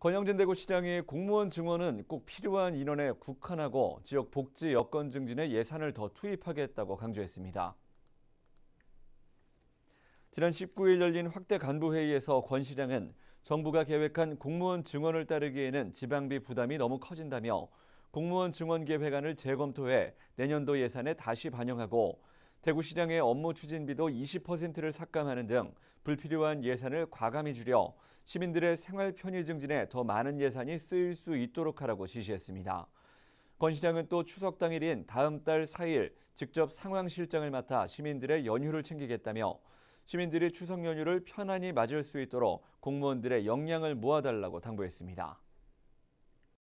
권영진 대구시장이 공무원 증원은 꼭 필요한 인원에 국한하고 지역 복지 여건 증진에 예산을 더 투입하겠다고 강조했습니다. 지난 19일 열린 확대 간부회의에서 권 시장은 정부가 계획한 공무원 증원을 따르기에는 지방비 부담이 너무 커진다며 공무원 증원 계획안을 재검토해 내년도 예산에 다시 반영하고 대구시장의 업무 추진비도 20%를 삭감하는 등 불필요한 예산을 과감히 줄여 시민들의 생활 편의 증진에 더 많은 예산이 쓰일 수 있도록 하라고 지시했습니다. 권 시장은 또 추석 당일인 다음 달 4일 직접 상황실장을 맡아 시민들의 연휴를 챙기겠다며 시민들이 추석 연휴를 편안히 맞을 수 있도록 공무원들의 역량을 모아달라고 당부했습니다.